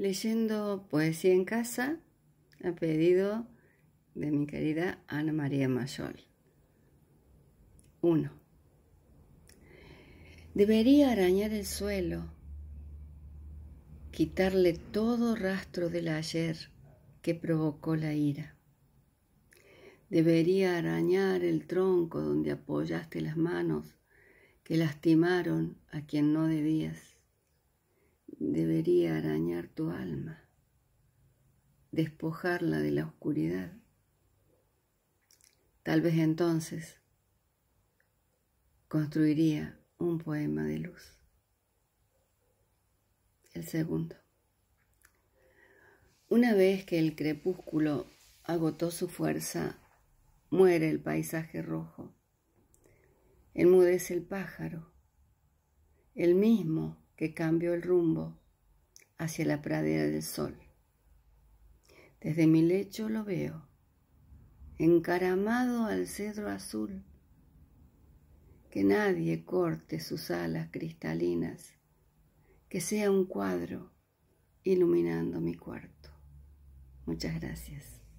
leyendo Poesía en Casa a pedido de mi querida Ana María Mayol. 1. Debería arañar el suelo, quitarle todo rastro del ayer que provocó la ira. Debería arañar el tronco donde apoyaste las manos que lastimaron a quien no debías debería arañar tu alma, despojarla de la oscuridad. Tal vez entonces construiría un poema de luz. El segundo. Una vez que el crepúsculo agotó su fuerza, muere el paisaje rojo, enmudece el pájaro, el mismo que cambió el rumbo hacia la pradera del sol. Desde mi lecho lo veo, encaramado al cedro azul. Que nadie corte sus alas cristalinas, que sea un cuadro iluminando mi cuarto. Muchas gracias.